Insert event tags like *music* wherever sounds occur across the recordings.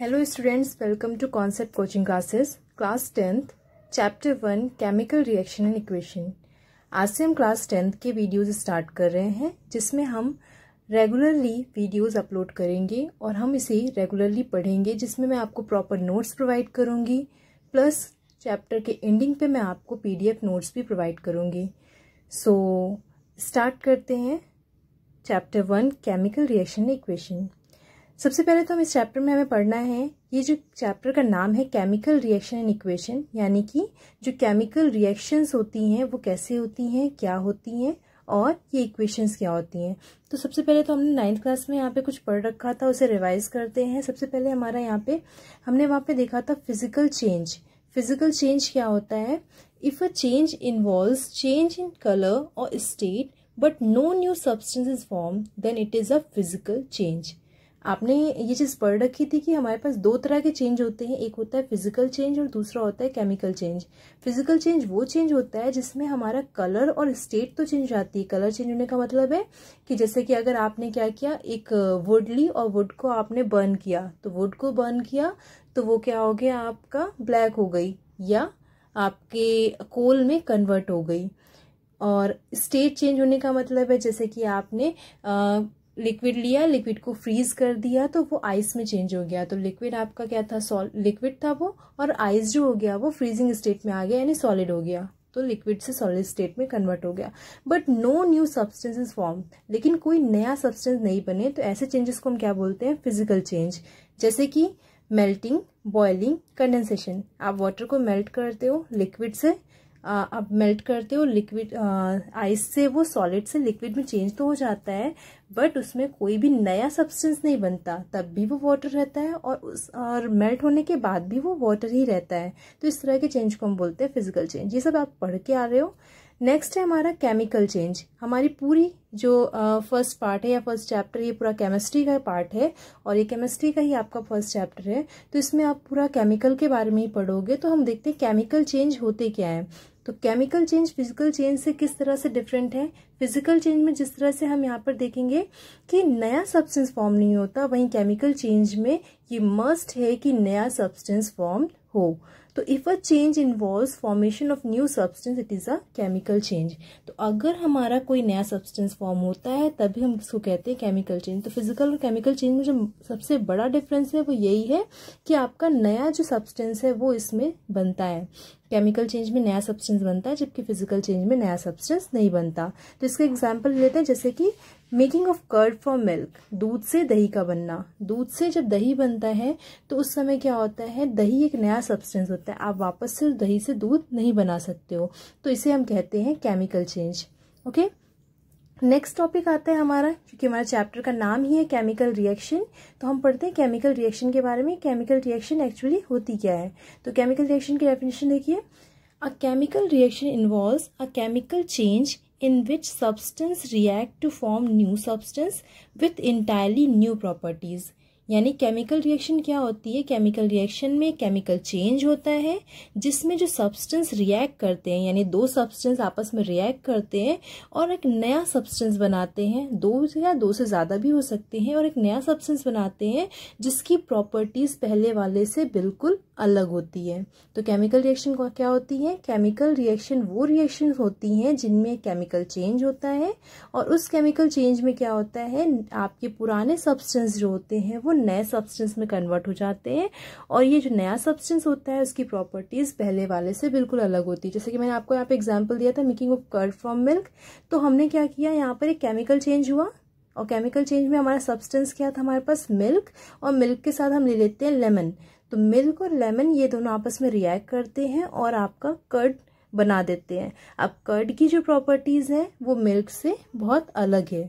Hello students welcome to concept coaching classes class tenth chapter one chemical reaction and equation आज से हम class tenth के videos start कर रहे हैं जिसमें हम रेगुलरली वीडियोस अपलोड करेंगे और हम इसे रेगुलरली पढ़ेंगे जिसमें मैं आपको प्रॉपर नोट्स प्रोवाइड करूँगी प्लस चैप्टर के एंडिंग पे मैं आपको पीडीएफ नोट्स भी प्रोवाइड करूँगी सो so, स्टार्ट करते हैं chapter one chemical reaction equation सबसे पहले तो हम इस चैप्टर में हमें पढ़ना है ये जो चैप्टर का नाम है केमिकल रिएक्शन एंड इक्वेशन यानी कि जो केमिकल रिएक्शंस होती हैं वो कैसे होती हैं क्या होती हैं और ये इक्वेशंस क्या होती हैं तो सबसे पहले तो हमने नाइन्थ क्लास में यहाँ पे कुछ पढ़ रखा था उसे रिवाइज करते हैं सबसे पहले हमारा यहाँ पे हमने वहाँ पे देखा था फिजिकल चेंज फिजिकल चेंज क्या होता है if a change involve change in colour और state but no new substance is form then it is a physical change आपने ये चीज़ पढ़ रखी थी कि हमारे पास दो तरह के चेंज होते हैं एक होता है फिजिकल चेंज और दूसरा होता है केमिकल चेंज फिजिकल चेंज वो चेंज होता है जिसमें हमारा कलर और स्टेट तो चेंज आती है कलर चेंज होने का मतलब है कि जैसे कि अगर आपने क्या किया एक वुड ली और वुड को आपने बर्न किया तो वुड को बर्न किया तो वो क्या हो गया आपका ब्लैक हो गई या आपके कोल में कन्वर्ट हो गई और स्टेट चेंज होने का मतलब है जैसे कि आपने लिक्विड लिया लिक्विड को फ्रीज कर दिया तो वो आइस में चेंज हो गया तो लिक्विड आपका क्या था सॉल लिक्विड था वो और आइस जो हो गया वो फ्रीजिंग स्टेट में आ गया यानी सॉलिड हो गया तो लिक्विड से सॉलिड स्टेट में कन्वर्ट हो गया but no new substance is form लेकिन कोई नया सब्सटेंस नहीं बने तो ऐसे चेंजेस को हम क्या बोलते हैं फिजिकल चेंज जैसे कि मेल्टिंग बॉयलिंग कंडेंसेशन आप वाटर को मेल्ट करते हो लिक्विड से आप मेल्ट करते हो लिक्विड आइस से वो सॉलिड से लिक्विड में चेंज तो हो जाता है बट उसमें कोई भी नया सब्सटेंस नहीं बनता तब भी वो वाटर रहता है और उस और मेल्ट होने के बाद भी वो वाटर ही रहता है तो इस तरह के चेंज को हम बोलते हैं फिजिकल चेंज ये सब आप पढ़ के आ रहे हो नेक्स्ट है हमारा केमिकल चेंज हमारी पूरी जो फर्स्ट uh, पार्ट है या फर्स्ट चैप्टर ये पूरा केमिस्ट्री का पार्ट है और ये केमिस्ट्री का ही आपका फर्स्ट चैप्टर है तो इसमें आप पूरा केमिकल के बारे में ही पढ़ोगे तो हम देखते हैं केमिकल चेंज होते क्या है तो केमिकल चेंज फिजिकल चेंज से किस तरह से डिफरेंट है फिजिकल चेंज में जिस तरह से हम यहाँ पर देखेंगे कि नया सब्सटेंस फॉर्म नहीं होता वहीं केमिकल चेंज में ये मस्ट है कि नया सब्सटेंस फॉर्म हो तो if a change involve formation of new substance it is a chemical change तो अगर हमारा कोई नया सब्सटेंस फॉर्म होता है तभी हम उसको कहते हैं केमिकल चेंज तो फिजिकल और केमिकल चेंज में जो सबसे बड़ा डिफरेंस है वो यही है कि आपका नया जो सब्सटेंस है वो इसमें बनता है केमिकल चेंज में नया सब्सटेंस बनता है जबकि फिजिकल चेंज में नया सब्सटेंस नहीं बनता तो इसका एग्जाम्पल लेते हैं जैसे कि making of curd for milk दूध से दही का बनना दूध से जब दही बनता है तो उस समय क्या होता है दही एक नया सब्सटेंस होता है आप वापस से दही से दूध नहीं बना सकते हो तो इसे हम कहते हैं chemical change okay next topic आता है हमारा क्योंकि हमारा चैप्टर का नाम ही है केमिकल रिएक्शन तो हम पढ़ते हैं केमिकल रिएक्शन के बारे में केमिकल रिएक्शन एक्चुअली होती क्या है तो केमिकल रिएक्शन की डेफिनेशन देखिए a chemical reaction involve a chemical change in which substance react to form new substance with entirely new properties यानी केमिकल रिएक्शन क्या होती है केमिकल रिएक्शन में केमिकल चेंज होता है जिसमें जो सब्सटेंस रिएक्ट करते हैं यानी दो सब्सटेंस आपस में रिएक्ट करते हैं और एक नया सब्सटेंस बनाते हैं दो या दो से ज़्यादा भी हो सकते हैं और एक नया सब्सटेंस बनाते हैं जिसकी प्रॉपर्टीज़ पहले वाले से बिल्कुल अलग होती है तो केमिकल रिएक्शन क्या होती है केमिकल रिएक्शन वो रिएक्शन होती हैं जिनमें केमिकल चेंज होता है और उस केमिकल चेंज में क्या होता है आपके पुराने सब्सटेंस जो होते हैं वो नए सब्सटेंस में कन्वर्ट हो जाते हैं और ये जो नया सब्सटेंस होता है उसकी प्रॉपर्टीज़ पहले वाले से बिल्कुल अलग होती है जैसे कि मैंने आपको यहाँ पे एग्जाम्पल दिया था making of curd from milk तो हमने क्या किया यहाँ पर एक केमिकल चेंज हुआ और केमिकल चेंज में हमारा सब्सटेंस क्या था हमारे पास मिल्क और मिल्क के साथ हम ले लेते हैं लेमन तो मिल्क और लेमन ये दोनों आपस में रिएक्ट करते हैं और आपका कर्ड बना देते हैं अब कर्ड की जो प्रॉपर्टीज़ है वो मिल्क से बहुत अलग है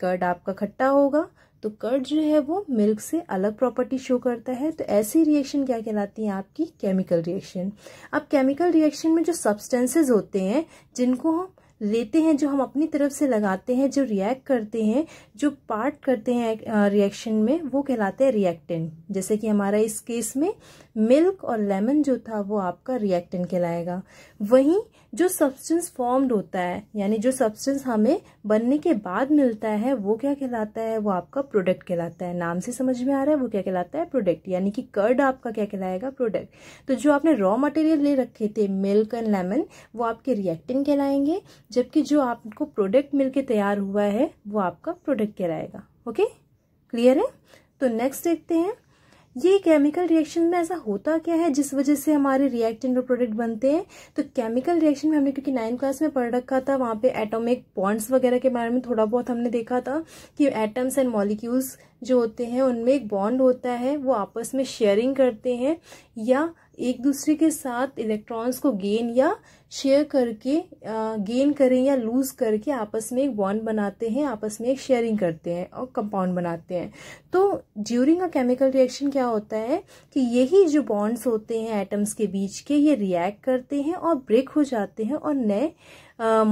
कर्ड आपका खट्टा होगा तो कर्ड जो है वो मिल्क से अलग प्रॉपर्टी शो करता है तो ऐसी रिएक्शन क्या कहलाती है आपकी केमिकल रिएक्शन अब केमिकल रिएक्शन में जो सब्सटेंसेज होते हैं जिनको हम लेते हैं जो हम अपनी तरफ से लगाते हैं जो रिएक्ट करते हैं जो पार्ट करते हैं रिएक्शन में वो कहलाते हैं रिएक्टेंट जैसे कि हमारा इस केस में मिल्क और लेमन जो था वो आपका रिएक्टेंट कहलाएगा वहीं जो सब्सटेंस फॉर्म्ड होता है यानी जो सब्सटेंस हमें बनने के बाद मिलता है वो क्या कहलाता है वो आपका प्रोडक्ट कहलाता है नाम से समझ में आ रहा है वो क्या कहलाता है प्रोडक्ट यानी कि कर्ड आपका क्या कहलाएगा प्रोडक्ट तो जो आपने रॉ मटेरियल ले रखे थे मिल्क एंड लेमन वो आपके रिएक्टिंग कहलाएंगे जबकि जो आपको प्रोडक्ट मिलकर तैयार हुआ है वो आपका प्रोडक्ट कहलाएगा ओके क्लियर है तो नेक्स्ट देखते हैं ये केमिकल रिएक्शन में ऐसा होता क्या है जिस वजह से हमारे रिएक्टेंट और प्रोडक्ट बनते हैं तो केमिकल रिएक्शन में हमने क्योंकि नाइन्थ क्लास में पढ़ रखा था वहाँ पे एटॉमिक बॉन्ड्स वगैरह के बारे में थोड़ा बहुत हमने देखा था कि एटम्स एंड मॉलिक्यूल्स जो होते हैं उनमें एक बॉन्ड होता है वो आपस में शेयरिंग करते हैं या एक दूसरे के साथ इलेक्ट्रॉन्स को गेन या शेयर करके गेन करें या लूज़ करके आपस में एक बॉन्ड बनाते हैं आपस में एक शेयरिंग करते हैं और कंपाउंड बनाते हैं तो ड्यूरिंग अ केमिकल रिएक्शन क्या होता है कि यही जो बॉन्ड्स होते हैं एटम्स के बीच के ये रिएक्ट करते हैं और ब्रेक हो जाते हैं और नए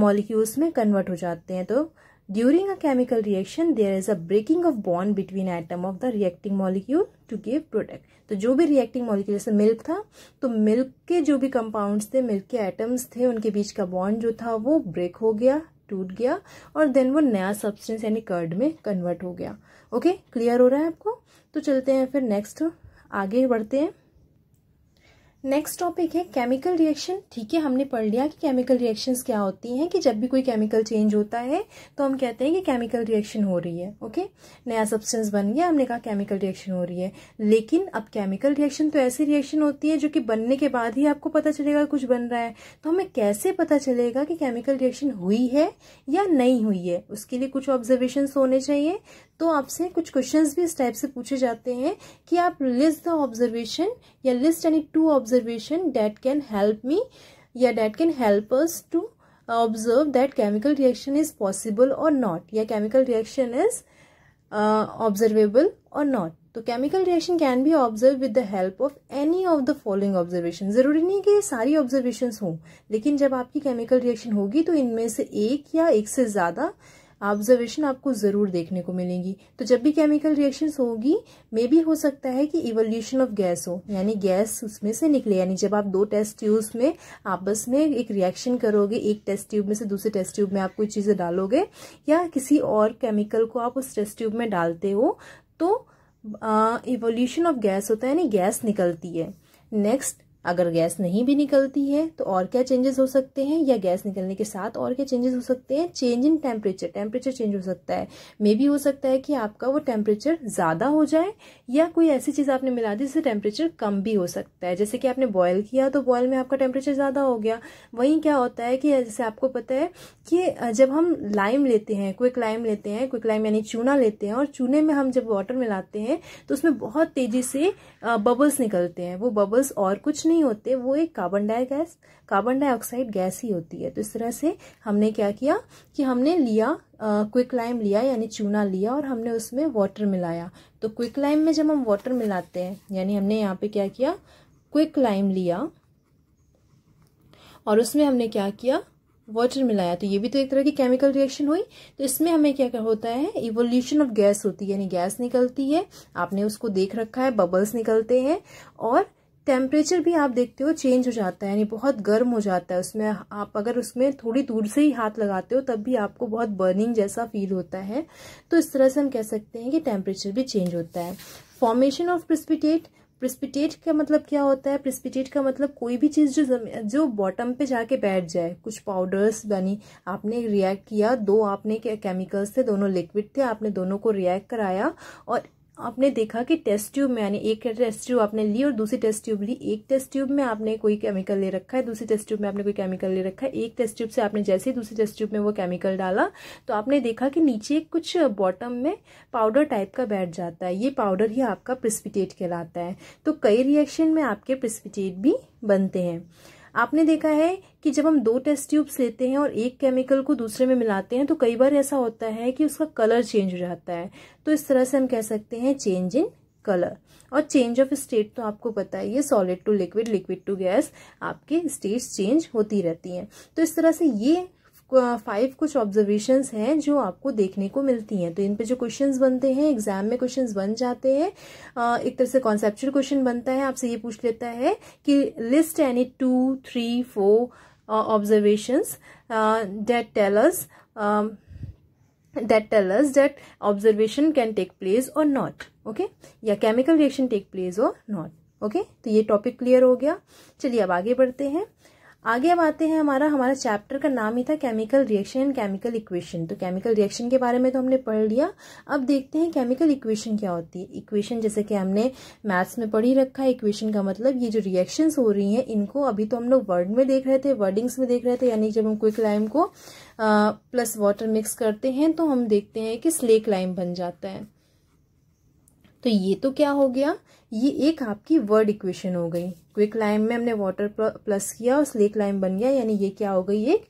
मॉलिक्यूल्स में कन्वर्ट हो जाते हैं तो during a chemical reaction there is a breaking of bond between atom of the reacting molecule to give product तो जो भी रिएक्टिंग मॉलिक्यूल जैसे मिल्क था तो मिल्क के जो भी कंपाउंड्स थे मिल्क के एटम्स थे उनके बीच का बॉन्ड जो था वो ब्रेक हो गया टूट गया और देन वो नया सब्सटेंस यानी कर्ड में कन्वर्ट हो गया ओके क्लियर हो रहा है आपको तो चलते हैं फिर नेक्स्ट आगे बढ़ते हैं नेक्स्ट टॉपिक है केमिकल रिएक्शन ठीक है हमने पढ़ लिया कि केमिकल रिएक्शंस क्या होती हैं कि जब भी कोई केमिकल चेंज होता है तो हम कहते हैं कि केमिकल रिएक्शन हो रही है ओके नया सब्सटेंस बन गया हमने कहा केमिकल रिएक्शन हो रही है लेकिन अब केमिकल रिएक्शन तो ऐसी रिएक्शन होती है जो कि बनने के बाद ही आपको पता चलेगा कुछ बन रहा है तो हमें कैसे पता चलेगा कि केमिकल रिएक्शन हुई है या नहीं हुई है उसके लिए कुछ ऑब्जर्वेशन होने चाहिए तो आपसे कुछ क्वेश्चंस भी इस टाइप से पूछे जाते हैं कि आप लिस्ट द ऑब्जर्वेशन या list any two observation that can help me या that can help us to observe that chemical reaction is possible और नॉट या केमिकल रिएक्शन इज ऑब्जर्वेबल और नॉट तो chemical reaction can be observe with the help of any of the following observation जरूरी नहीं कि ये सारी observation हों लेकिन जब आपकी केमिकल रिएक्शन होगी तो इनमें से एक या एक से ज़्यादा ऑब्जर्वेशन आपको ज़रूर देखने को मिलेंगी तो जब भी केमिकल रिएक्शन होगी मे भी हो सकता है कि इवोल्यूशन ऑफ गैस हो यानी गैस उसमें से निकले यानी जब आप दो टेस्ट ट्यूब्स में आपस में एक रिएक्शन करोगे एक टेस्ट ट्यूब में से दूसरे टेस्ट ट्यूब में आप कोई चीज़ें डालोगे या किसी और केमिकल को आप उस टेस्ट ट्यूब में डालते हो तो इवोल्यूशन ऑफ गैस होता है यानी गैस निकलती है नेक्स्ट अगर गैस नहीं भी निकलती है तो और क्या चेंजेस हो सकते हैं या गैस निकलने के साथ और क्या चेंजेस हो सकते हैं change in temperature temperature change हो सकता है मे भी हो सकता है कि आपका वो टेम्परेचर ज़्यादा हो जाए या कोई ऐसी चीज़ आपने मिला दी जिससे टेम्परेचर कम भी हो सकता है जैसे कि आपने बॉयल किया तो बॉयल में आपका टेम्परेचर ज़्यादा हो गया वहीं क्या होता है कि जैसे आपको पता है कि जब हम लाइम लेते हैं क्विक लाइम लेते हैं क्विक लाइम यानी चूना लेते हैं और चूने में हम जब वाटर मिलाते हैं तो उसमें बहुत तेज़ी से बबल्स निकलते हैं वो बबल्स और कुछ नहीं नहीं होते वो एक कार्बन डाइगैस कार्बन डाइऑक्साइड गैस ही होती है तो इस तरह से हमने क्या किया कि हमने लिया क्विक लाइम लिया यानी चूना लिया और हमने उसमें वाटर मिलाया तो क्विक लाइम में जब हम वाटर मिलाते हैं यानी हमने यहाँ पे क्या किया क्विक लाइम लिया और उसमें हमने क्या किया वाटर मिलाया तो ये भी तो एक तरह की केमिकल रिएक्शन हुई तो इसमें हमें क्या क्या होता है इवोल्यूशन ऑफ गैस होती है यानी गैस निकलती है आपने उसको देख रखा है बबल्स निकलते हैं और टेम्परेचर भी आप देखते हो चेंज हो जाता है यानी बहुत गर्म हो जाता है उसमें आप अगर उसमें थोड़ी दूर से ही हाथ लगाते हो तब भी आपको बहुत बर्निंग जैसा फील होता है तो इस तरह से हम कह सकते हैं कि टेम्परेचर भी चेंज होता है फॉर्मेशन ऑफ प्रिस्पिटेट प्रिस्पिटेट का मतलब क्या होता है प्रिस्पिटेट का मतलब कोई भी चीज़ जो जो बॉटम पे जाके बैठ जाए कुछ पाउडर्स यानी आपने रिएक्ट किया दो आपने केमिकल्स थे दोनों लिक्विड थे आपने दोनों को रिएक्ट कराया और आपने देखा कि टेस्ट ट्यूब में यानी एक टेस्ट ट्यूब आपने ली और दूसरी टेस्ट ट्यूब ली एक टेस्ट ट्यूब में आपने कोई केमिकल ले रखा है दूसरी टेस्ट ट्यूब में आपने कोई केमिकल ले रखा है एक टेस्ट ट्यूब से आपने जैसे ही दूसरी टेस्ट ट्यूब में वो केमिकल डाला तो आपने देखा कि नीचे कुछ बॉटम में पाउडर टाइप का बैठ जाता है ये पाउडर ही आपका प्रिस्पिटेट कहलाता है तो कई रिएक्शन में आपके प्रिस्पिटेट भी बनते हैं आपने देखा है कि जब हम दो टेस्ट ट्यूब्स लेते हैं और एक केमिकल को दूसरे में मिलाते हैं तो कई बार ऐसा होता है कि उसका कलर चेंज हो जाता है तो इस तरह से हम कह सकते हैं चेंज इन कलर और चेंज ऑफ स्टेट तो आपको पता ही है solid to liquid liquid to gas आपके स्टेट्स चेंज होती रहती हैं तो इस तरह से ये फाइव कुछ ऑब्जर्वेशंस हैं जो आपको देखने को मिलती हैं तो इन पे जो क्वेश्चंस बनते हैं एग्जाम में क्वेश्चंस बन जाते हैं एक तरह से कॉन्सेप्चुअल क्वेश्चन बनता है आपसे ये पूछ लेता है कि list any two three four uh, observations uh, that tell us um, that tell us that observation can take place or not okay या chemical reaction take place or not okay okay? तो ये topic clear हो गया चलिए अब आगे बढ़ते हैं आगे अब आते हैं हमारा हमारा चैप्टर का नाम ही था chemical reaction and chemical equation तो केमिकल रिएक्शन के बारे में तो हमने पढ़ लिया अब देखते हैं केमिकल इक्वेशन क्या होती है इक्वेशन जैसे कि हमने मैथ्स में पढ़ ही रखा है इक्वेशन का मतलब ये जो रिएक्शंस हो रही हैं इनको अभी तो हम लोग वर्ड में देख रहे थे वर्डिंग्स में देख रहे थे यानी जब हम क्विक लाइम को प्लस वाटर मिक्स करते हैं तो हम देखते हैं कि स्लेक लाइम बन जाता है तो ये तो क्या हो गया ये एक आपकी वर्ड इक्वेशन हो गई क्विक लाइम में हमने वाटर प्लस किया और स्लेक लाइम बन गया यानी ये क्या हो गई एक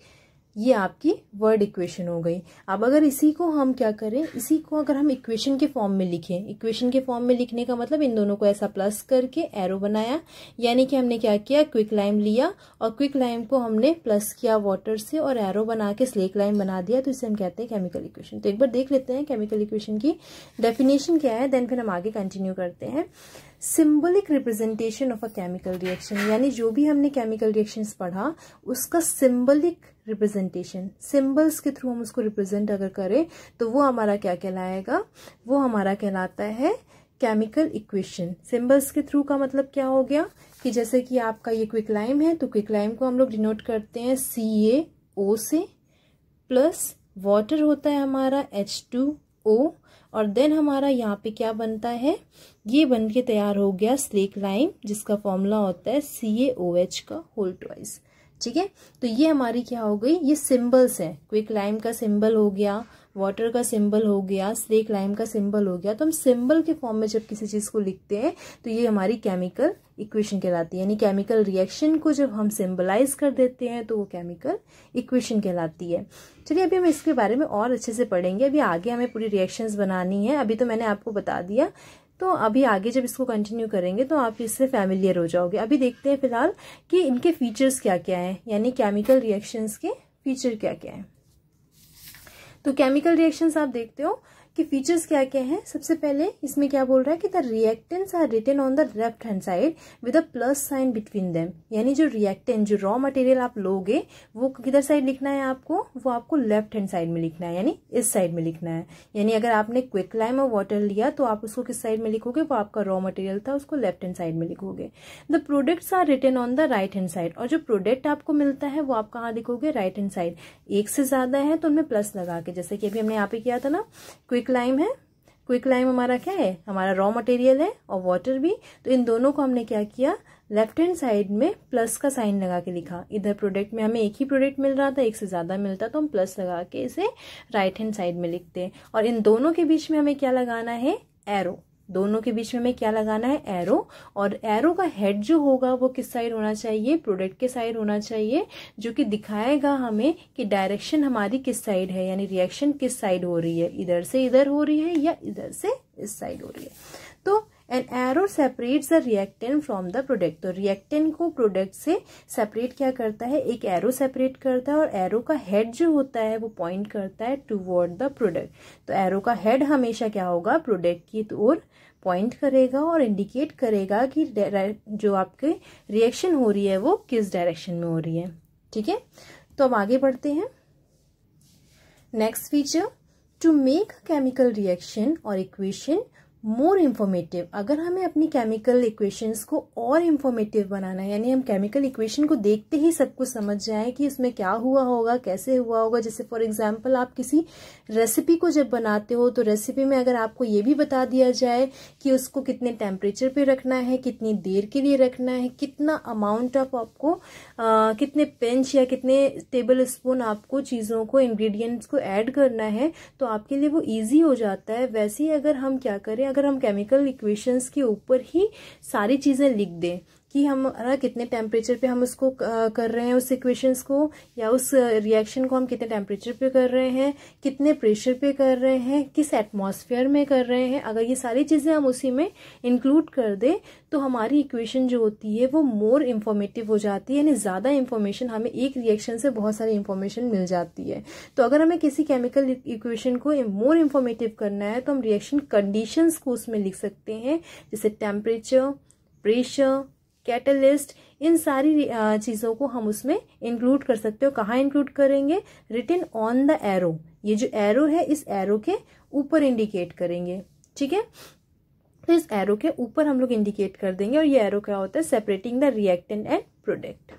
ये आपकी वर्ड इक्वेशन हो गई अब अगर इसी को हम क्या करें इसी को अगर हम इक्वेशन के फॉर्म में लिखें इक्वेशन के फॉर्म में लिखने का मतलब इन दोनों को ऐसा प्लस करके एरो बनाया यानी कि हमने क्या किया क्विक लाइम लिया और क्विक लाइम को हमने प्लस किया वाटर से और एरो बना के स्लेक लाइम बना दिया तो इसे हम कहते हैं केमिकल इक्वेशन तो एक बार देख लेते हैं केमिकल इक्वेशन की डेफिनेशन क्या है देन फिर हम आगे कंटिन्यू करते हैं symbolic representation of a chemical reaction यानी जो भी हमने केमिकल रिएक्शन पढ़ा उसका सिम्बोलिक रिप्रेजेंटेशन सिंबल्स के थ्रू हम उसको रिप्रेजेंट अगर करें तो वो हमारा क्या कहलाएगा वो हमारा कहलाता है केमिकल इक्वेशन सिंबल्स के थ्रू का मतलब क्या हो गया कि जैसे कि आपका ये क्विक लाइम है तो क्विक लाइम को हम लोग डिनोट करते हैं सी ए ओ से प्लस वाटर होता है हमारा एच टू ओ और देन हमारा यहाँ पे क्या बनता है ये बन के तैयार हो गया स्लेक लाइम जिसका फॉर्मूला होता है सी ए ओ एच का होल ट्वाइस ठीक है तो ये हमारी क्या हो गई ये सिंबल्स हैं क्विक लाइम का सिंबल हो गया वाटर का सिंबल हो गया स्नेक लाइम का सिंबल हो गया तो हम सिंबल के फॉर्म में जब किसी चीज़ को लिखते हैं तो ये हमारी केमिकल इक्वेशन कहलाती है यानी केमिकल रिएक्शन को जब हम सिंबलाइज कर देते हैं तो वो केमिकल इक्वेशन कहलाती है चलिए अभी हम इसके बारे में और अच्छे से पढ़ेंगे अभी आगे हमें पूरी रिएक्शंस बनानी है अभी तो मैंने आपको बता दिया तो अभी आगे जब इसको कंटिन्यू करेंगे तो आप इससे फैमिलियर हो जाओगे अभी देखते हैं फिलहाल कि इनके फीचर्स क्या क्या हैं यानी केमिकल रिएक्शंस के फीचर क्या क्या हैं तो केमिकल रिएक्शंस आप देखते हो कि फीचर्स क्या क्या हैं सबसे पहले इसमें क्या बोल रहा है कि the reactants are written on the left hand side with a plus sign between them यानी जो रिएक्टेंट जो रॉ मटेरियल आप लोगे वो किधर साइड लिखना है आपको वो आपको लेफ्ट हैंड साइड में लिखना है यानी इस साइड में लिखना है यानी अगर आपने क्विक लाइम और वाटर लिया तो आप उसको किस साइड में लिखोगे वो आपका रॉ मटेरियल था उसको लेफ्ट हैंड साइड में लिखोगे the products are written on the right hand side और जो प्रोडक्ट आपको मिलता है वो आप कहाँ लिखोगे राइट हैंड साइड एक से ज्यादा है तो उनमें प्लस लगा के जैसे कि अभी हमने यहाँ पे किया था ना क्विक क्विक लाइम है क्विक लाइम हमारा क्या है हमारा रॉ मटेरियल है और वाटर भी तो इन दोनों को हमने क्या किया लेफ्ट हैंड साइड में प्लस का साइन लगा के लिखा इधर प्रोडक्ट में हमें एक ही प्रोडक्ट मिल रहा था एक से ज़्यादा मिलता तो हम प्लस लगा के इसे राइट हैंड साइड में लिखते हैं और इन दोनों के बीच में हमें क्या लगाना है एरो दोनों के बीच में हमें क्या लगाना है एरो और एरो का हेड जो होगा वो किस साइड होना चाहिए प्रोडक्ट के साइड होना चाहिए जो कि दिखाएगा हमें कि डायरेक्शन हमारी किस साइड है यानी रिएक्शन किस साइड हो रही है इधर से इधर हो रही है या इधर से इस साइड हो रही है तो an arrow separate the reactant from the product तो रिएक्टेंट को प्रोडक्ट से सेपरेट क्या करता है एक एरो सेपरेट करता है और एरो का हेड जो होता है वो पॉइंट करता है टूवर्ड द प्रोडक्ट तो एरो का हेड हमेशा क्या होगा प्रोडक्ट की ओर पॉइंट करेगा और इंडिकेट करेगा कि जो आपके रिएक्शन हो रही है वो किस डायरेक्शन में हो रही है ठीक है तो हम आगे बढ़ते हैं next feature to make chemical reaction और इक्वेशन मोर इन्फॉर्मेटिव अगर हमें अपनी केमिकल इक्वेशंस को और इन्फॉर्मेटिव बनाना है यानी हम केमिकल इक्वेशन को देखते ही सब कुछ समझ जाए कि इसमें क्या हुआ होगा कैसे हुआ होगा जैसे फॉर एग्जांपल आप किसी रेसिपी को जब बनाते हो तो रेसिपी में अगर आपको ये भी बता दिया जाए कि उसको कितने टेम्परेचर पर रखना है कितनी देर के लिए रखना है कितना अमाउंट ऑफ आप आपको आ, कितने पेंच या कितने टेबल स्पून आपको चीज़ों को इन्ग्रीडियंट्स को ऐड करना है तो आपके लिए वो ईजी हो जाता है वैसे ही अगर हम क्या करें अगर हम केमिकल इक्वेशंस के ऊपर ही सारी चीज़ें लिख दें कि हम कितने टेम्परेचर पे हम उसको कर रहे हैं उस इक्वेशंस को या उस रिएक्शन को हम कितने टेम्परेचर पे कर रहे हैं कितने प्रेशर पे कर रहे हैं किस एटमॉस्फेयर में कर रहे हैं अगर ये सारी चीज़ें हम उसी में इंक्लूड कर दें तो हमारी इक्वेशन जो होती है वो मोर इन्फॉर्मेटिव हो जाती है यानी ज़्यादा इन्फॉर्मेशन हमें एक रिएक्शन से बहुत सारी इन्फॉर्मेशन मिल जाती है तो अगर हमें किसी केमिकल इक्वेशन e-, को मोर इन्फॉर्मेटिव करना है तो हम रिएक्शन कंडीशंस को उसमें लिख सकते हैं जैसे टेम्परेचर प्रेशर कैटलिस्ट इन सारी चीज़ों को हम उसमें इंक्लूड कर सकते हो कहाँ इंक्लूड करेंगे रिटर्न ऑन द एरो ये जो एरो है इस एरो के ऊपर इंडिकेट करेंगे ठीक है तो इस एरो के ऊपर हम लोग इंडिकेट कर देंगे और ये एरो क्या होता है separating the reactant and product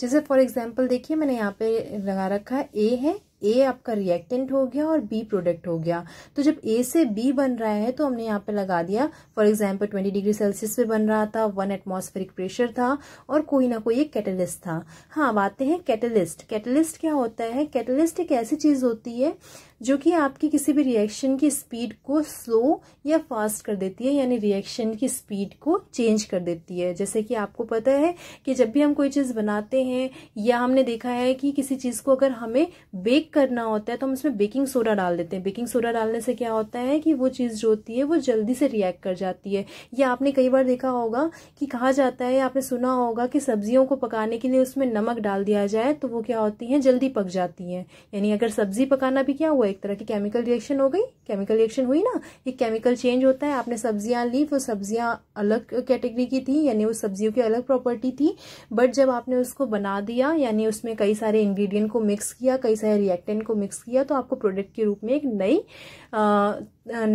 जैसे फॉर एग्जाम्पल देखिए मैंने यहाँ पे लगा रखा है ए है ए आपका रिएक्टेंट हो गया और बी प्रोडक्ट हो गया तो जब ए से बी बन रहा है तो हमने यहाँ पे लगा दिया for example twenty degree Celsius पे बन रहा था वन एटमोस्फेरिक प्रेशर था और कोई ना कोई एक कैटलिस्ट था हाँ अब आते हैं कैटलिस्ट कैटलिस्ट क्या होता है कैटलिस्ट एक ऐसी चीज होती है जो कि आपकी किसी भी रिएक्शन की स्पीड को स्लो या फास्ट कर देती है यानी रिएक्शन की स्पीड को चेंज कर देती है जैसे कि आपको पता है कि जब भी हम कोई चीज़ बनाते हैं या हमने देखा है कि किसी चीज़ को अगर हमें बेक करना होता है तो हम उसमें बेकिंग सोडा डाल देते हैं बेकिंग सोडा डालने से क्या होता है कि वो चीज़ जो होती है वो जल्दी से रिएक्ट कर जाती है या आपने कई बार देखा होगा कि कहा जाता है आपने सुना होगा कि सब्जियों को पकाने के लिए उसमें नमक डाल दिया जाए तो वो क्या होती हैं जल्दी पक जाती हैं यानी अगर सब्जी पकाना भी क्या हुआ एक तरह की केमिकल रिएक्शन हो गई केमिकल रिएक्शन हुई ना ये केमिकल चेंज होता है आपने सब्जियां ली वो सब्जियां अलग कैटेगरी की थी यानी वो सब्जियों की अलग प्रॉपर्टी थी बट जब आपने उसको बना दिया यानी उसमें कई सारे इंग्रेडिएंट को मिक्स किया कई सारे रिएक्टेंट को मिक्स किया तो आपको प्रोडक्ट के रूप में एक नई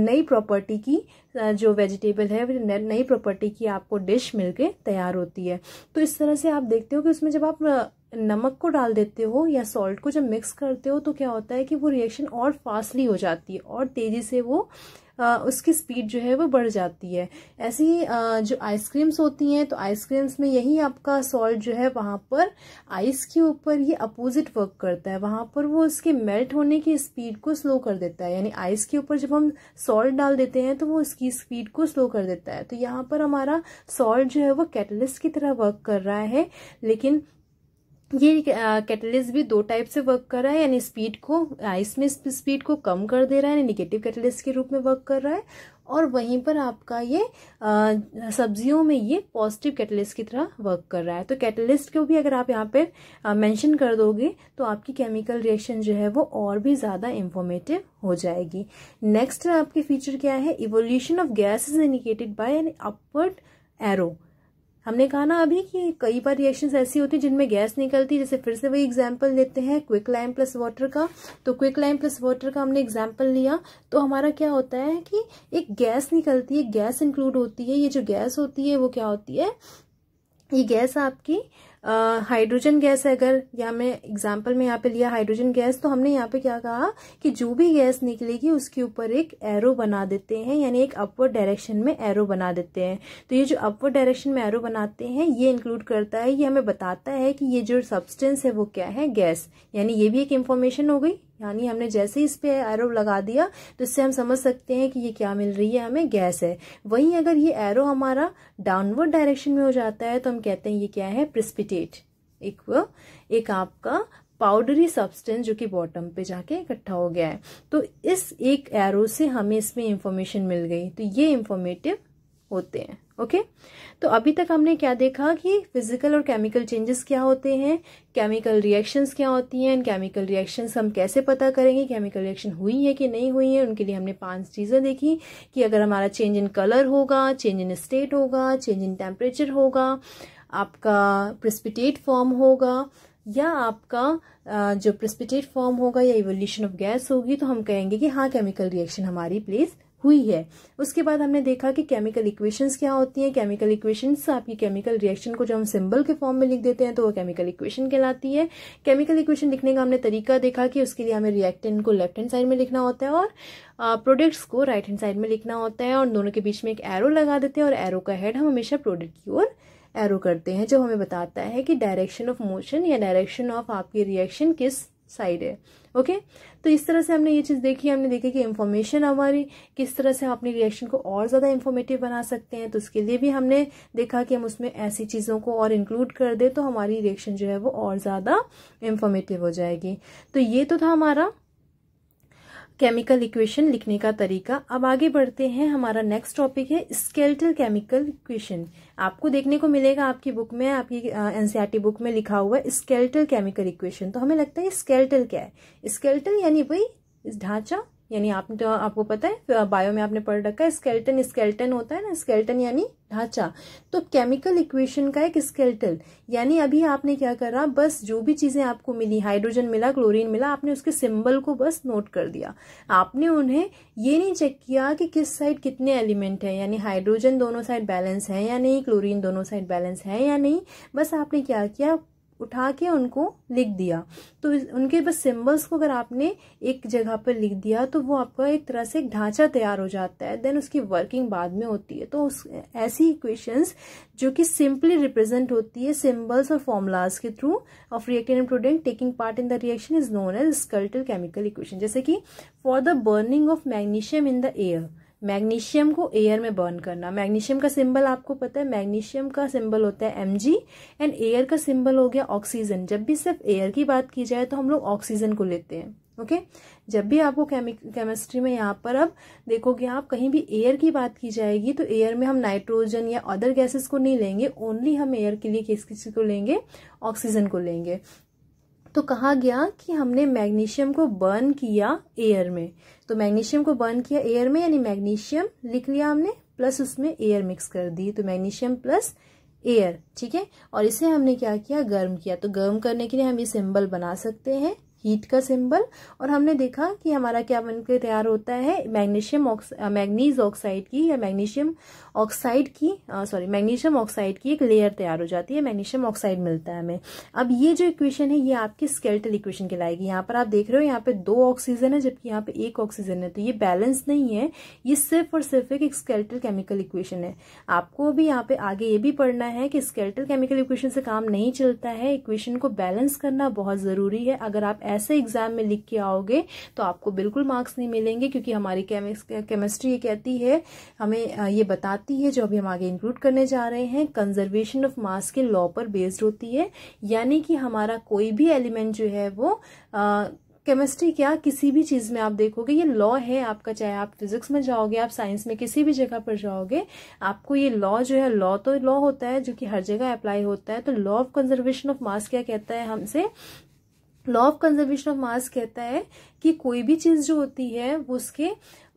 नई प्रॉपर्टी की जो वेजिटेबल है नई प्रॉपर्टी की आपको डिश मिलके तैयार होती है तो इस तरह से आप देखते हो कि उसमें जब आप नमक को डाल देते हो या सॉल्ट को जब मिक्स करते हो तो क्या होता है कि वो रिएक्शन और फास्टली हो जाती है और तेज़ी से वो आ, उसकी स्पीड जो है वो बढ़ जाती है ऐसी आ, जो आइसक्रीम्स होती हैं तो आइसक्रीम्स में यही आपका सॉल्ट जो है वहाँ पर आइस के ऊपर ये अपोजिट वर्क करता है वहाँ पर वो उसके मेल्ट होने की स्पीड को स्लो कर देता है यानी आइस के ऊपर जब हम सॉल्ट डाल देते हैं तो वो उसकी स्पीड को स्लो कर देता है तो यहाँ पर हमारा सॉल्ट जो है वो कैटलिस्ट की तरह वर्क कर रहा है लेकिन ये कैटलिस्ट भी दो टाइप से वर्क कर रहा है यानी स्पीड को इसमें स्पीड को कम कर दे रहा है यानी निगेटिव कैटलिस्ट के रूप में वर्क कर रहा है और वहीं पर आपका ये सब्जियों में ये पॉजिटिव कैटलिस्ट की तरह वर्क कर रहा है तो कैटलिस्ट को भी अगर आप यहाँ पर मेंशन कर दोगे तो आपकी केमिकल रिएक्शन जो है वो और भी ज़्यादा इंफॉर्मेटिव हो जाएगी नेक्स्ट आपके फीचर क्या है evolution of gas is indicated by an upward arrow हमने कहा ना अभी कि कई बार रिएक्शंस ऐसी होती हैं जिनमें गैस निकलती है जैसे फिर से वही एग्जाम्पल लेते हैं क्विक लाइम प्लस वाटर का तो क्विक लाइम प्लस वाटर का हमने एग्जाम्पल लिया तो हमारा क्या होता है कि एक गैस निकलती है गैस इंक्लूड होती है ये जो गैस होती है वो क्या होती है ये गैस आपकी हाइड्रोजन गैस है अगर या मैं एग्जाम्पल में यहाँ पे लिया हाइड्रोजन गैस तो हमने यहाँ पे क्या कहा कि जो भी गैस निकलेगी उसके ऊपर एक एरो बना देते हैं यानी एक अपवर्ड डायरेक्शन में एरो बना देते हैं तो ये जो अपवर्ड डायरेक्शन में एरो बनाते हैं ये इंक्लूड करता है ये हमें बताता है कि ये जो सब्सटेंस है वो क्या है गैस यानी ये भी एक इंफॉर्मेशन हो गई यानी हमने जैसे ही इस पे एरो लगा दिया तो इससे हम समझ सकते हैं कि ये क्या मिल रही है हमें गैस है वहीं अगर ये एरो हमारा डाउनवर्ड डायरेक्शन में हो जाता है तो हम कहते हैं ये क्या है प्रिस्पिटेट एक एक आपका पाउडरी सब्सटेंस जो कि बॉटम पे जाके इकट्ठा हो गया है तो इस एक एरो से हमें इसमें इंफॉर्मेशन मिल गई तो ये इंफॉर्मेटिव होते हैं ओके तो अभी तक हमने क्या देखा कि फिजिकल और केमिकल चेंजेस क्या होते हैं केमिकल रिएक्शंस क्या होती हैं एंड केमिकल रिएक्शंस हम कैसे पता करेंगे केमिकल रिएक्शन हुई है कि नहीं हुई है उनके लिए हमने पांच चीज़ें देखी कि अगर हमारा चेंज इन कलर होगा चेंज इन स्टेट होगा चेंज इन टेम्परेचर होगा आपका प्रिस्पिटेट फॉर्म होगा या आपका जो प्रिस्पिटेट फॉर्म होगा या इवोल्यूशन ऑफ गैस होगी तो हम कहेंगे कि हाँ केमिकल रिएक्शन हमारी प्लेस हुई है उसके बाद हमने देखा कि केमिकल इक्वेशंस क्या होती हैं केमिकल इक्वेशंस आपकी केमिकल रिएक्शन को जब हम सिंबल के फॉर्म में लिख देते हैं तो वो केमिकल इक्वेशन कहलाती है केमिकल इक्वेशन लिखने का हमने तरीका देखा कि उसके लिए हमें रिएक्टेंट को लेफ्ट हैंड साइड में लिखना होता है और प्रोडक्ट्स को राइट हैंड साइड में लिखना होता है और दोनों के बीच में एक एरो लगा देते हैं और एरो का हेड हम हमेशा प्रोडक्ट की ओर एरो करते हैं जो हमें बताता है कि डायरेक्शन ऑफ मोशन या डायरेक्शन ऑफ आपकी रिएक्शन किस साइड है ओके तो इस तरह से हमने ये चीज़ देखी हमने देखी कि इन्फॉर्मेशन हमारी किस तरह से हम अपनी रिएक्शन को और ज़्यादा इन्फॉर्मेटिव बना सकते हैं तो उसके लिए भी हमने देखा कि हम उसमें ऐसी चीज़ों को और इंक्लूड कर दें तो हमारी रिएक्शन जो है वो और ज़्यादा इन्फॉर्मेटिव हो जाएगी तो ये तो था हमारा केमिकल इक्वेशन लिखने का तरीका अब आगे बढ़ते हैं हमारा नेक्स्ट टॉपिक है स्केल्टल केमिकल इक्वेशन आपको देखने को मिलेगा आपकी बुक में आपकी एनसीईआरटी बुक e में लिखा हुआ है स्केल्टल केमिकल इक्वेशन तो हमें लगता है स्केल्टल क्या है स्केल्टल यानी भाई ढांचा यानी आप तो आपको पता है बायो में आपने पढ़ रखा है स्केल्टन स्केल्टन होता है ना स्केल्टन यानी ढांचा तो केमिकल इक्वेशन का एक स्केल्टन यानी अभी आपने क्या करा बस जो भी चीज़ें आपको मिली हाइड्रोजन मिला क्लोरीन मिला आपने उसके सिंबल को बस नोट कर दिया आपने उन्हें ये नहीं चेक किया कि किस साइड कितने एलिमेंट है यानी हाइड्रोजन दोनों साइड बैलेंस है या नहीं क्लोरीन दोनों साइड बैलेंस है या नहीं बस आपने क्या किया उठा के उनको लिख दिया तो उनके बस सिंबल्स को अगर आपने एक जगह पर लिख दिया तो वो आपका एक तरह से एक ढांचा तैयार हो जाता है देन उसकी वर्किंग बाद में होती है तो उस ऐसी इक्वेशंस जो कि सिंपली रिप्रेजेंट होती है सिंबल्स और फॉर्मूलाज के through of reacted product taking part in the reaction is known as skeletal chemical equation जैसे कि for the burning of magnesium in the air magnesium को एयर में बर्न करना मैग्नीशियम का सिंबल आपको पता है मैग्नीशियम का सिंबल होता है एम जी एंड एयर का सिंबल हो गया ऑक्सीजन जब भी सिर्फ एयर की बात की जाए तो हम लोग ऑक्सीजन को लेते हैं ओके okay? जब भी आपको केमिस्ट्री में यहाँ पर अब देखोगे आप कहीं भी एयर की बात की जाएगी तो एयर में हम नाइट्रोजन या अदर गैसेस को नहीं लेंगे ओनली हम एयर के लिए किस किसी को लेंगे ऑक्सीजन को लेंगे तो कहा गया कि हमने मैग्नीशियम को बर्न किया एयर में तो मैग्नीशियम को बर्न किया एयर में यानी मैग्नीशियम लिख लिया हमने प्लस उसमें एयर मिक्स कर दी तो मैग्नीशियम प्लस एयर ठीक है और इसे हमने क्या किया गर्म किया तो गर्म करने के लिए हम ये सिंबल बना सकते हैं हीट का सिंबल और हमने देखा कि हमारा क्या बनकर तैयार होता है मैग्नीशियम मैग्नीज ऑक्साइड की या मैग्नीशियम ऑक्साइड की सॉरी मैग्नीशियम ऑक्साइड की एक लेयर तैयार हो जाती है मैग्नीशियम ऑक्साइड मिलता है हमें अब ये जो इक्वेशन है ये आपकी स्केल्टल इक्वेशन कहलाएगी यहाँ पर आप देख रहे हो यहाँ पे दो ऑक्सीजन है जबकि यहाँ पे एक ऑक्सीजन है तो ये बैलेंस नहीं है ये सिर्फ और सिर्फ एक स्केल्टल केमिकल इक्वेशन है आपको भी यहाँ पे आगे ये भी पढ़ना है कि स्केल्टल केमिकल इक्वेशन से काम नहीं चलता है इक्वेशन को बैलेंस करना बहुत जरूरी है अगर आप ऐसे एग्जाम में लिख के आओगे तो आपको बिल्कुल मार्क्स नहीं मिलेंगे क्योंकि हमारी केमिस्ट्री ये कहती है हमें ये बताती है जो अभी हम आगे इंक्लूड करने जा रहे हैं कंजर्वेशन ऑफ मास के लॉ पर बेस्ड होती है यानी कि हमारा कोई भी एलिमेंट जो है वो आ, केमिस्ट्री क्या किसी भी चीज़ में आप देखोगे ये लॉ है आपका चाहे आप फिजिक्स में जाओगे आप साइंस में किसी भी जगह पर जाओगे आपको ये लॉ जो है लॉ तो लॉ होता है जो कि हर जगह अप्लाई होता है तो law of conservation of mass क्या कहता है हमसे law of conservation of mass कहता है कि कोई भी चीज़ जो होती है वो उसके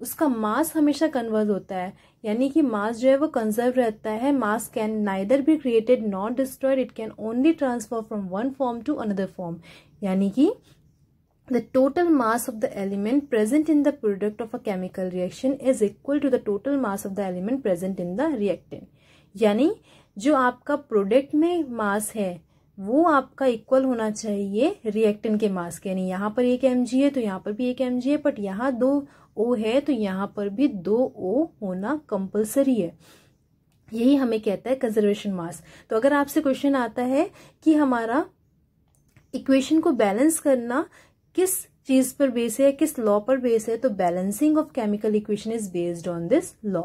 उसका मास हमेशा कन्वर्ज होता है यानी कि मास जो है वो कंजर्व रहता है mass can neither be created not destroyed it can only transfer from one form to another form यानी कि the total mass of the element present in the product of a chemical reaction is equal to the total mass of the element present in the reactant यानी जो आपका product में मास है वो आपका equal होना चाहिए रिएक्टेंट के मास के यानी यहाँ पर एक एम है तो यहाँ पर भी एक एम है बट यहाँ दो ओ है तो यहाँ पर भी दो ओ होना कंपलसरी है यही हमें कहता है कंजर्वेशन मास तो अगर आपसे क्वेश्चन आता है कि हमारा इक्वेशन को बैलेंस करना किस चीज पर बेस है किस लॉ पर बेस है तो balancing of chemical equation is based on this law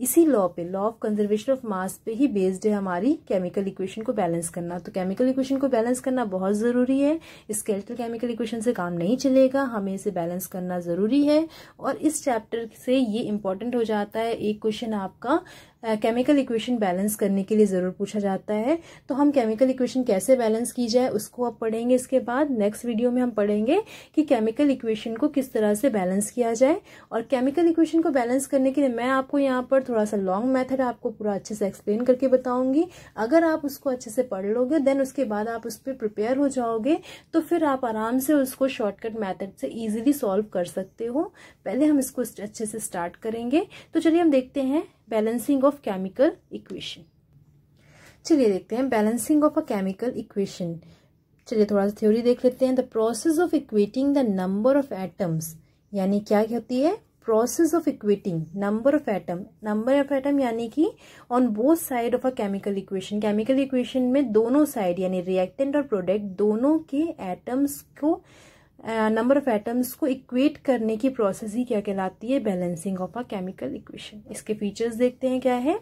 इसी लॉ पे law of conservation of mass पे ही बेस्ड है हमारी केमिकल इक्वेशन को बैलेंस करना तो केमिकल इक्वेशन को बैलेंस करना बहुत ज़रूरी है स्केल्टल केमिकल इक्वेशन से काम नहीं चलेगा हमें इसे बैलेंस करना ज़रूरी है और इस चैप्टर से ये इम्पोर्टेंट हो जाता है एक क्वेश्चन आपका केमिकल इक्वेशन बैलेंस करने के लिए ज़रूर पूछा जाता है तो हम केमिकल इक्वेशन कैसे बैलेंस की जाए उसको आप पढ़ेंगे इसके बाद नेक्स्ट वीडियो में हम पढ़ेंगे कि केमिकल इक्वेशन को किस तरह से बैलेंस किया जाए और केमिकल इक्वेशन को बैलेंस करने के लिए मैं आपको यहाँ पर थोड़ा सा लॉन्ग मैथड आपको पूरा अच्छे से एक्सप्लेन करके बताऊंगी अगर आप उसको अच्छे से पढ़ लोगे देन उसके बाद आप उस पर प्रिपेयर हो जाओगे तो फिर आप आराम से उसको शॉर्टकट मैथड से ईजिली सॉल्व कर सकते हो पहले हम इसको अच्छे से स्टार्ट करेंगे तो चलिए हम देखते हैं बैलेंसिंग ऑफ केमिकल इक्वेशन चलिए देखते हैं balancing of a chemical equation चलिए थोड़ा सा थ्योरी देख लेते हैं the process of equating the number of atoms यानी क्या होती है process of equating number of atom number of atom यानी कि on both side of a chemical equation chemical equation में दोनों साइड यानी रिएक्टेंट और प्रोडक्ट दोनों के एटम्स को नंबर ऑफ एटम्स को इक्वेट करने की प्रोसेस ही क्या कहलाती है balancing of a chemical equation इसके फीचर्स देखते हैं क्या है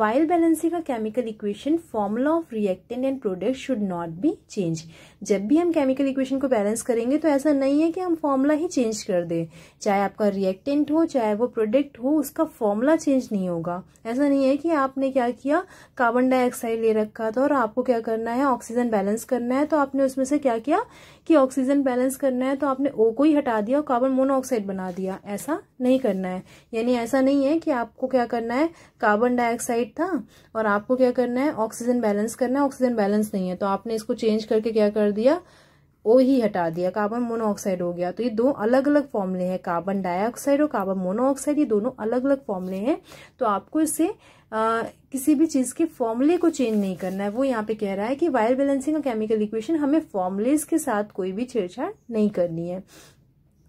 while balancing a chemical equation formula of reactant and product should not be change जब भी हम केमिकल इक्वेशन को बैलेंस करेंगे तो ऐसा नहीं है कि हम फॉर्मूला ही चेंज कर दें चाहे आपका रिएक्टेंट हो चाहे वो प्रोडक्ट हो उसका फॉर्मूला चेंज नहीं होगा ऐसा नहीं है कि आपने क्या किया कार्बन डाइऑक्साइड ले रखा था और आपको क्या करना है ऑक्सीजन बैलेंस करना है तो आपने उसमें से क्या किया कि ऑक्सीजन बैलेंस करना है तो आपने ओ को ही हटा दिया और कार्बन मोनोऑक्साइड बना दिया ऐसा नहीं करना है यानी ऐसा नहीं है कि आपको क्या करना है कार्बन डाइऑक्साइड था और आपको क्या करना है ऑक्सीजन बैलेंस करना है ऑक्सीजन बैलेंस नहीं है तो आपने इसको चेंज करके क्या कर कर दिया ओ ही हटा दिया कार्बन मोनोऑक्साइड हो गया तो ये दो अलग अलग फॉर्मूले हैं कार्बन डाइऑक्साइड और कार्बन मोनोऑक्साइड ये दोनों अलग अलग फॉर्मूले हैं तो आपको इसे आ, किसी भी चीज़ के फॉर्मूले को चेंज नहीं करना है वो यहाँ पे कह रहा है कि वायर बैलेंसिंग और केमिकल इक्वेशन हमें फॉर्मूलेज के साथ कोई भी छेड़छाड़ नहीं करनी है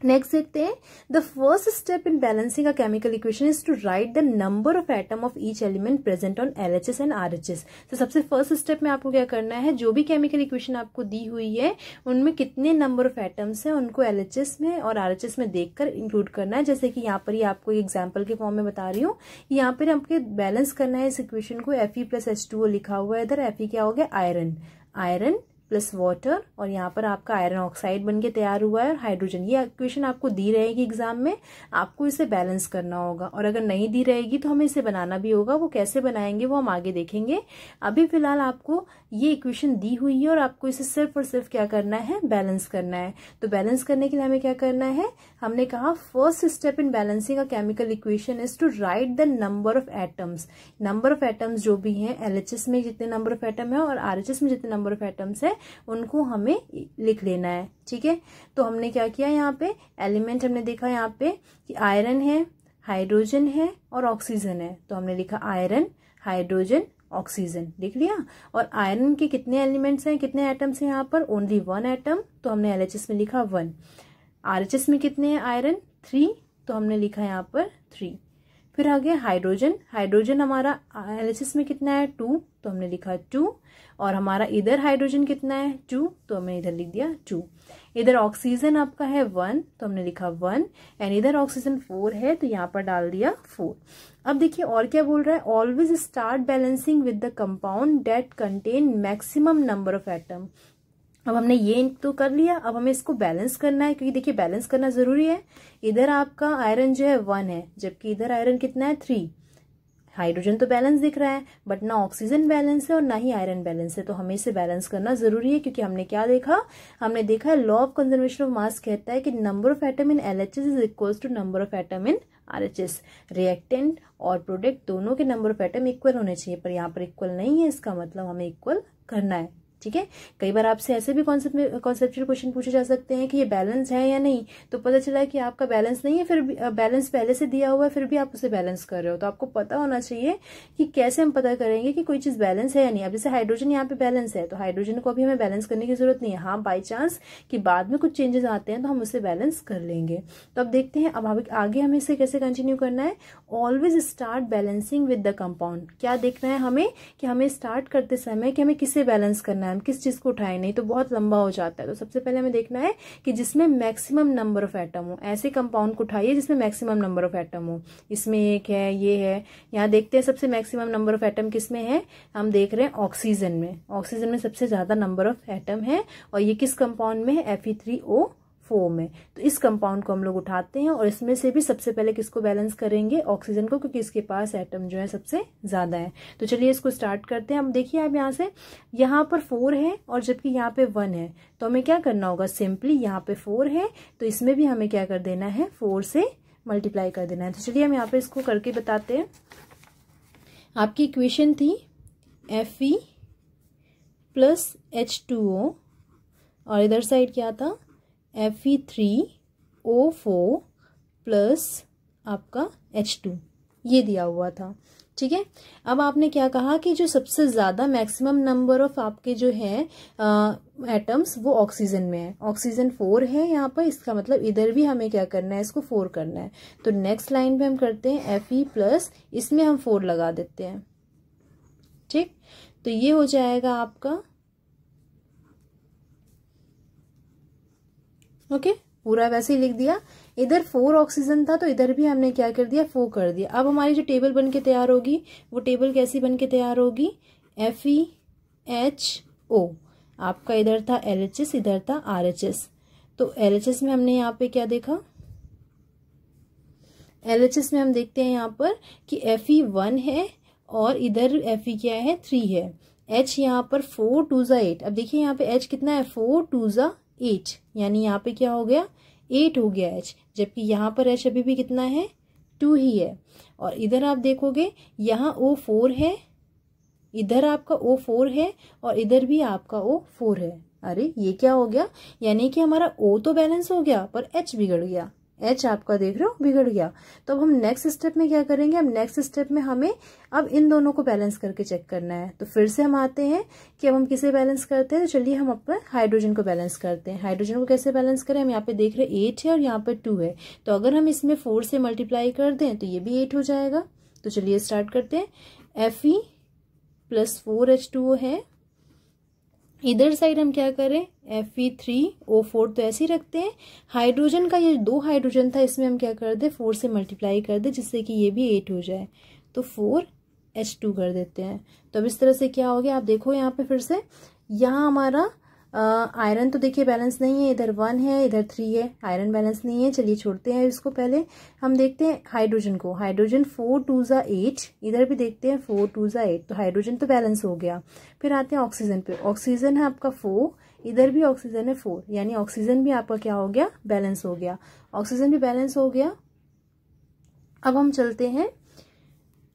नेक्स्ट देखते हैं the first step in balancing a chemical equation is to write the number of atom of each element present on L H S and R H S तो सबसे फर्स्ट स्टेप में आपको क्या करना है जो भी केमिकल इक्वेशन आपको दी हुई है उनमें कितने नंबर ऑफ एटम्स हैं उनको एल एच एस में और आर एच एस में देखकर इंक्लूड करना है जैसे कि यहाँ पर ही आपको एग्जाम्पल के फॉर्म में बता रही हूँ यहाँ पर आपके बैलेंस करना है इस इक्वेशन को F E plus H two O लिखा हुआ है इधर एफ ई क्या हो गया आयरन आयरन प्लस वाटर और यहाँ पर आपका आयरन ऑक्साइड बन के तैयार हुआ है और हाइड्रोजन ये इक्वेशन आपको दी रहेगी एग्जाम में आपको इसे बैलेंस करना होगा और अगर नहीं दी रहेगी तो हमें इसे बनाना भी होगा वो कैसे बनाएंगे वो हम आगे देखेंगे अभी फिलहाल आपको ये इक्वेशन दी हुई है और आपको इसे सिर्फ और सिर्फ क्या करना है बैलेंस करना है तो बैलेंस करने के लिए हमें क्या करना है हमने कहा first step in balancing a chemical equation is to write the number of atoms number of atoms जो भी है एलएचएस में जितने नंबर ऑफ एटम है और आरएचएस में जितने नंबर ऑफ एटम्स है उनको हमें लिख लेना है ठीक है तो हमने क्या किया यहाँ पे एलिमेंट हमने देखा यहाँ पे कि आयरन है हाइड्रोजन है और ऑक्सीजन है तो हमने लिखा आयरन हाइड्रोजन ऑक्सीजन लिख लिया और आयरन के कितने एलिमेंट्स हैं कितने आइटम्स हैं यहाँ पर ओनली वन आइटम तो हमने एल में लिखा वन आर में कितने हैं आयरन थ्री तो हमने लिखा यहाँ पर थ्री फिर आ गया हाइड्रोजन हाइड्रोजन हमारा एलिसिस में कितना है टू तो हमने लिखा टू और हमारा इधर हाइड्रोजन कितना है टू तो हमने इधर लिख दिया टू इधर ऑक्सीजन आपका है वन तो हमने लिखा वन एंड इधर ऑक्सीजन फोर है तो यहाँ पर डाल दिया फोर अब देखिए और क्या बोल रहा है always start balancing with the compound that contain maximum number of atom अब हमने ये तो कर लिया अब हमें इसको बैलेंस करना है क्योंकि देखिए बैलेंस करना ज़रूरी है इधर आपका आयरन जो है वन है जबकि इधर आयरन कितना है थ्री हाइड्रोजन तो बैलेंस दिख रहा है बट ना ऑक्सीजन बैलेंस है और ना ही आयरन बैलेंस है तो हमें इसे बैलेंस करना जरूरी है क्योंकि हमने क्या देखा हमने देखा है law of conservation of mass कहता है कि number of atom in L H S is equal to number of atom in R H S reactant और प्रोडक्ट दोनों के नंबर ऑफ एटम इक्वल होने चाहिए पर यहाँ पर इक्वल नहीं है इसका मतलब हमें इक्वल करना है ठीक है कई बार आपसे ऐसे भी कॉन्सेप्ट कॉन्सेप्चुअल क्वेश्चन पूछे जा सकते हैं कि ये बैलेंस है या नहीं तो पता चला कि आपका बैलेंस नहीं है फिर बैलेंस पहले से दिया हुआ है फिर भी आप उसे बैलेंस कर रहे हो तो आपको पता होना चाहिए कि कैसे हम पता करेंगे कि कोई चीज़ बैलेंस है या नहीं अब जैसे हाइड्रोजन यहाँ पे बैलेंस है तो हाइड्रोजन को अभी हमें बैलेंस करने की जरूरत नहीं है हाँ बाई चांस कि बाद में कुछ चेंजेस आते हैं तो हम उसे बैलेंस कर लेंगे तो अब देखते हैं अब आगे हमें इसे कैसे कंटिन्यू करना है always start balancing with the compound क्या देखना है हमें कि हमें स्टार्ट करते समय कि हमें किसे बैलेंस करना है है हम किस चीज़ को उठाए नहीं तो बहुत लंबा हो जाता है तो सबसे पहले हमें देखना है कि जिसमें मैक्सिमम नंबर ऑफ एटम हो ऐसे कंपाउंड को उठाइए जिसमें मैक्सिमम नंबर ऑफ एटम हो इसमें एक है ये है यहाँ देखते हैं सबसे मैक्सिमम नंबर ऑफ एटम किस में है हम देख रहे हैं ऑक्सीजन में ऑक्सीजन में सबसे ज़्यादा नंबर ऑफ एटम है और ये किस कंपाउंड में है F E three O four में तो इस कंपाउंड को हम लोग उठाते हैं और इसमें से भी सबसे पहले किसको बैलेंस करेंगे ऑक्सीजन को क्योंकि इसके पास एटम जो है सबसे ज़्यादा है तो चलिए इसको स्टार्ट करते हैं हम देखिए आप यहाँ से यहाँ पर फोर है और जबकि यहाँ पे वन है तो हमें क्या करना होगा सिंपली यहाँ पे फोर है तो इसमें भी हमें क्या कर देना है फोर से मल्टीप्लाई कर देना है तो चलिए हम यहाँ पे इसको करके बताते हैं आपकी इक्वेशन थी F E plus H two O और इधर साइड क्या था F E three O four plus आपका एच टू ये दिया हुआ था ठीक है अब आपने क्या कहा कि जो सबसे ज़्यादा मैक्सिमम नंबर ऑफ आपके जो है एटम्स वो ऑक्सीजन में है ऑक्सीजन फोर है यहाँ पर इसका मतलब इधर भी हमें क्या करना है इसको फोर करना है तो नेक्स्ट लाइन पे हम करते हैं एफ ई प्लस इसमें हम फोर लगा देते हैं ठीक तो ये हो जाएगा आपका ओके पूरा वैसे ही लिख दिया इधर फोर ऑक्सीजन था तो इधर भी हमने क्या कर दिया फोर कर दिया अब हमारी जो टेबल बन के तैयार होगी वो टेबल कैसी बन के तैयार होगी एफ ई एच ओ आपका इधर था एल एच एस इधर था आर एच एस तो एल एच एस में हमने यहाँ पे क्या देखा एल एच एस में हम देखते हैं यहाँ पर कि एफ ई वन है और इधर एफ ई e क्या है थ्री है एच यहाँ पर फोर टू ज़ा एट अब देखिए यहाँ पे एच कितना है फोर टू ज़ा एच यानी यहाँ पे क्या हो गया एट हो गया एच जबकि यहाँ पर एच अभी भी कितना है टू ही है और इधर आप देखोगे यहाँ ओ फोर है इधर आपका ओ फोर है और इधर भी आपका ओ फोर है अरे ये क्या हो गया यानी कि हमारा ओ तो बैलेंस हो गया पर एच बिगड़ गया एच आपका देख रहे हो बिगड़ गया तो अब हम नेक्स्ट स्टेप में क्या करेंगे अब नेक्स्ट स्टेप में हमें अब इन दोनों को बैलेंस करके चेक करना है तो फिर से हम आते हैं कि अब हम किसे बैलेंस करते हैं तो चलिए हम अपने हाइड्रोजन को बैलेंस करते हैं हाइड्रोजन को कैसे बैलेंस करें हम यहाँ पे देख रहे हैं एट है और यहाँ पर टू है तो अगर हम इसमें फोर से मल्टीप्लाई कर दें तो ये भी एट हो जाएगा तो चलिए स्टार्ट करते हैं F E plus four H two है इधर साइड हम क्या करें F E three O four तो ऐसे ही रखते हैं हाइड्रोजन का ये दो हाइड्रोजन था इसमें हम क्या कर दें फोर से मल्टीप्लाई कर दें जिससे कि ये भी एट हो जाए तो फोर एच टू कर देते हैं तो अब इस तरह से क्या हो गया आप देखो यहाँ पे फिर से यहाँ हमारा आयरन तो देखिए बैलेंस नहीं है इधर वन है इधर थ्री है आयरन बैलेंस नहीं है चलिए छोड़ते हैं इसको पहले हम देखते हैं हाइड्रोजन को हाइड्रोजन फोर टू ज़ा एट इधर भी देखते हैं फोर टू ज़ा एट तो हाइड्रोजन तो बैलेंस हो गया फिर आते हैं ऑक्सीजन पे ऑक्सीजन है आपका फोर इधर भी ऑक्सीजन है फोर यानी ऑक्सीजन भी आपका क्या हो गया बैलेंस हो गया ऑक्सीजन भी बैलेंस हो गया अब हम चलते हैं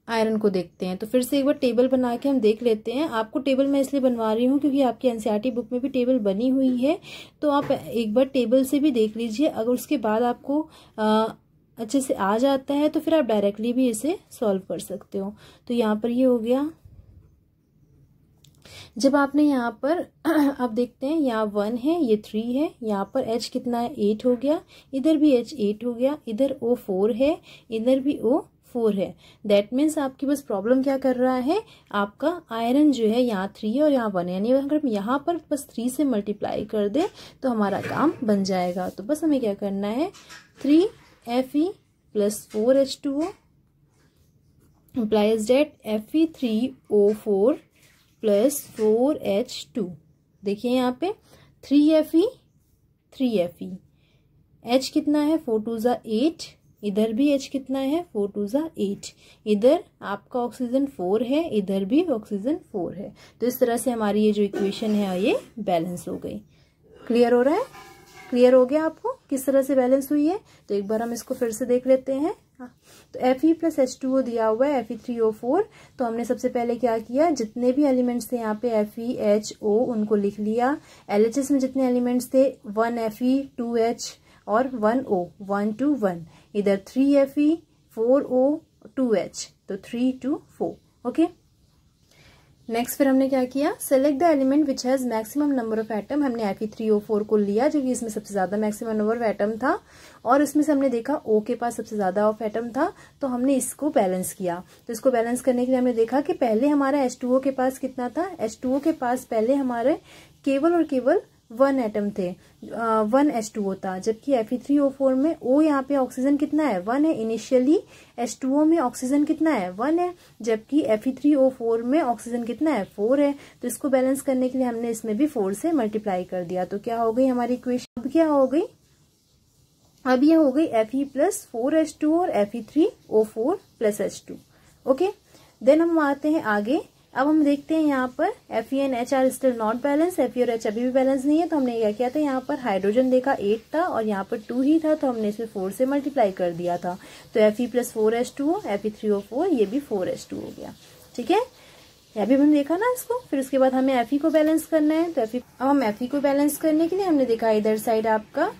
आयरन को देखते हैं तो फिर से एक बार टेबल बना के हम देख लेते हैं आपको टेबल मैं इसलिए बनवा रही हूँ क्योंकि आपकी एन e बुक में भी टेबल बनी हुई है तो आप एक बार टेबल से भी देख लीजिए अगर उसके बाद आपको आ, अच्छे से आ जाता है तो फिर आप डायरेक्टली भी इसे सॉल्व कर सकते हो तो यहाँ पर ये हो गया जब आपने यहाँ पर *clears throat* आप देखते हैं यहाँ वन है ये थ्री है यहाँ पर एच कितना है एट हो गया इधर भी एच एट हो गया इधर ओ फोर है इधर भी ओ फोर है दैट मीन्स आपकी बस प्रॉब्लम क्या कर रहा है आपका आयरन जो है यहाँ थ्री है और यहाँ वन है यानी अगर हम यहाँ पर बस थ्री से मल्टीप्लाई कर दें तो हमारा काम बन जाएगा तो बस हमें क्या करना है three F E plus four H two O that F E three O four plus four H two देखिए यहाँ पे three three F E F E H कितना है फोर टू ज़ा एट इधर भी एच कितना है फोर टू ज़ा एट इधर आपका ऑक्सीजन फोर है इधर भी ऑक्सीजन फोर है तो इस तरह से हमारी ये जो इक्वेशन है ये बैलेंस हो गई क्लियर हो रहा है क्लियर हो गया आपको किस तरह से बैलेंस हुई है तो एक बार हम इसको फिर से देख लेते हैं हाँ। तो F E plus H two O दिया हुआ है F E three O four तो हमने सबसे पहले क्या किया जितने भी एलिमेंट्स थे यहाँ पे एफ ई एच ओ उनको लिख लिया एल एच एस में जितने एलिमेंट्स थे one F E two H और one O one two one इधर three F E four O two H तो three two four okay next फिर हमने क्या किया select the element which has maximum number of atom हमने F E three O four को लिया जो कि इसमें सबसे ज़्यादा मैक्सिमम नंबर ऑफ एटम था और इसमें से हमने देखा ओ के पास सबसे ज़्यादा ऑफ एटम था तो हमने इसको बैलेंस किया तो इसको बैलेंस करने के लिए हमने देखा कि पहले हमारा एच टू ओ के पास कितना था एच टू ओ के पास पहले हमारे केवल और केवल वन एटम थे वन एच टू होता जबकि F E three O four में ओ यहाँ पे ऑक्सीजन कितना है वन है इनिशियली एच टू ओ में ऑक्सीजन कितना है वन है जबकि F E three O four में ऑक्सीजन कितना है फोर है तो इसको बैलेंस करने के लिए हमने इसमें भी फोर से मल्टीप्लाई कर दिया तो क्या हो गई हमारी इक्वेशन अब क्या हो गई अब ये हो गई F E plus four H two और F E three O four plus H two okay then हम आते हैं आगे अब हम देखते हैं यहाँ पर F E and H are still not balance F और एच अभी भी बैलेंस नहीं है तो हमने क्या किया था यहाँ पर हाइड्रोजन देखा एट था और यहाँ पर टू ही था तो हमने इसमें फोर से मल्टीप्लाई कर दिया था तो F E plus four S two F E three O four ये भी फोर एस टू हो गया ठीक है यह भी हमने देखा ना इसको फिर उसके बाद हमें एफ को बैलेंस करना है तो एफ अब हम एफ को बैलेंस करने के लिए हमने देखा इधर साइड आपका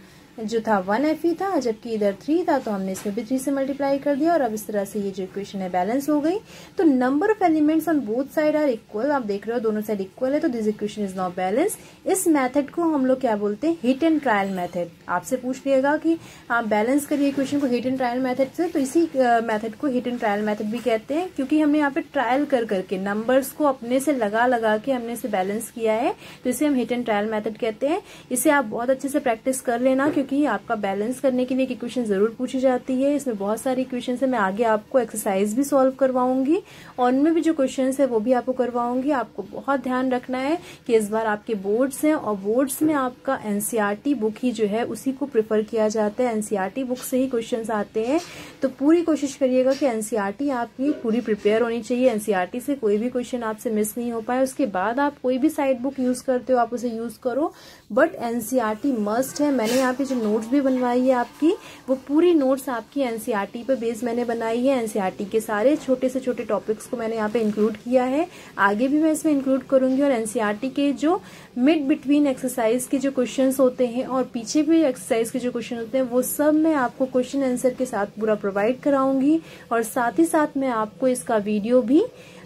जो था वन एफ ई था जबकि इधर थ्री था तो हमने इसमें भी थ्री से मल्टीप्लाई कर दिया और अब इस तरह से ये जो इक्वेशन है बैलेंस हो गई तो number of elements on both side are equal आप देख रहे हो दोनों साइड इक्वल है तो this equation is not balance इस मैथड को हम लोग क्या बोलते हैं हिट एंड ट्रायल मैथड आपसे पूछ लिएगा कि आप बैलेंस करिए इक्वेशन को हिट एंड ट्रायल मैथड से तो इसी मैथड को हिट एंड ट्रायल मैथड भी कहते हैं क्योंकि हमने यहाँ पे ट्रायल कर करके नंबर्स को अपने से लगा लगा के हमने इसे बैलेंस किया है तो इसे हम हिट एंड ट्रायल मैथड कहते हैं इसे आप बहुत अच्छे से प्रैक्टिस कर लेना क्योंकि क्योंकि आपका बैलेंस करने के लिए एक इक्वेशन जरूर पूछी जाती है इसमें बहुत सारी इक्वेशन है मैं आगे आपको एक्सरसाइज भी सॉल्व करवाऊंगी और उनमें भी जो क्वेश्चन है वो भी आपको करवाऊंगी आपको बहुत ध्यान रखना है कि इस बार आपके बोर्ड्स हैं और बोर्ड्स में आपका एनसीआरटी बुक e ही जो है उसी को प्रिफर किया जाता है एनसीआरटी बुक e से ही क्वेश्चन आते हैं तो पूरी कोशिश करिएगा कि एनसीआरटी e आपकी पूरी प्रिपेयर होनी चाहिए एनसीआरटी से कोई भी क्वेश्चन आपसे मिस नहीं हो पाए उसके बाद आप कोई भी साइड बुक यूज करते हो आप उसे यूज करो बट एनसीआरटी मस्ट है मैंने यहाँ पे जो नोट्स भी बनवाई है आपकी वो पूरी नोट्स आपकी एनसीईआरटी e पे बेस मैंने बनाई है एनसीईआरटी e के सारे छोटे से छोटे टॉपिक्स को मैंने यहाँ पे इंक्लूड किया है आगे भी मैं इसमें इंक्लूड करूंगी और एनसीईआरटी e के जो मिड बिटवीन एक्सरसाइज के जो क्वेश्चन होते हैं और पीछे भी एक्सरसाइज के जो क्वेश्चन होते हैं वो सब मैं आपको क्वेश्चन आंसर के साथ पूरा प्रोवाइड कराऊंगी और साथ ही साथ मैं आपको इसका वीडियो भी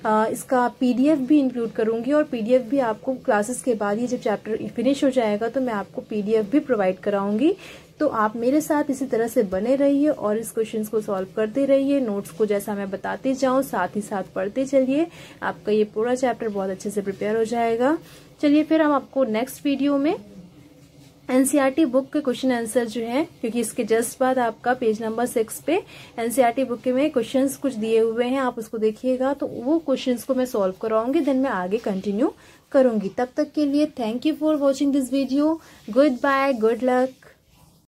इसका पीडीएफ भी इंक्लूड करूंगी और पीडीएफ भी आपको क्लासेस के बाद ही जब चैप्टर फिनिश हो जाएगा तो मैं आपको पीडीएफ भी प्रोवाइड कराऊंगी तो आप मेरे साथ इसी तरह से बने रहिए और इस क्वेश्चन को सॉल्व करते रहिए नोट्स को जैसा मैं बताते जाऊँ साथ ही साथ पढ़ते चलिए आपका ये पूरा चैप्टर बहुत अच्छे से प्रिपेयर हो जाएगा चलिए फिर हम आपको नेक्स्ट वीडियो में एनसीईआरटी बुक के क्वेश्चन आंसर जो है क्योंकि इसके जस्ट बाद आपका पेज नंबर सिक्स पे एनसीईआरटी बुक के में क्वेश्चंस कुछ दिए हुए हैं आप उसको देखिएगा तो वो क्वेश्चंस को मैं सॉल्व कराऊंगी देन मैं आगे कंटिन्यू करूंगी तब तक के लिए thank you for watching this video good bye good luck